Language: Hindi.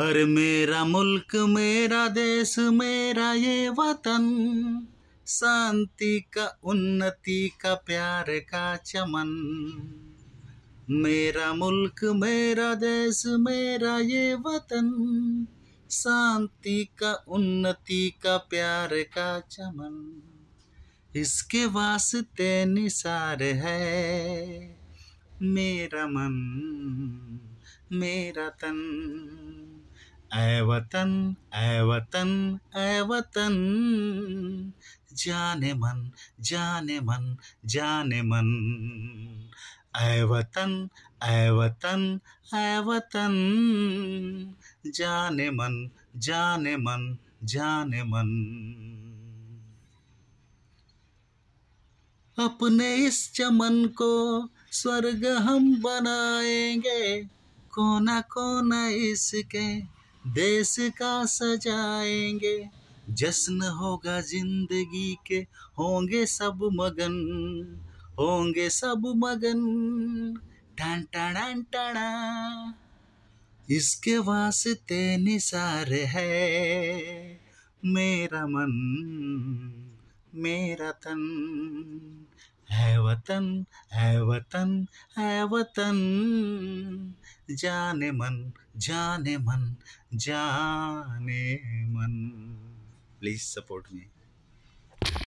अरे मेरा मुल्क मेरा देश मेरा ये वतन शांति का उन्नति का प्यार का चमन मेरा मुल्क मेरा देश मेरा ये वतन शांति का उन्नति का प्यार का चमन इसके वास्ते निसार है मेरा मन मेरा तन ऐ वतन ऐ वतन ऐ वतन जाने मन जाने मन जाने मन ऐ वतन ऐ वतन ऐ वतन जाने मन जाने मन जाने मन अपने इस चमन को स्वर्ग हम बनाएंगे कोना कोना इसके देश का सजाएंगे जश्न होगा जिंदगी के होंगे सब मगन होंगे सब मगन टन टन टना इसके वास्ते निसार है मेरा मन मेरा तन है वतन है वतन है वतन जाने मन जाने मन जाने मन प्लीज सपोर्ट मी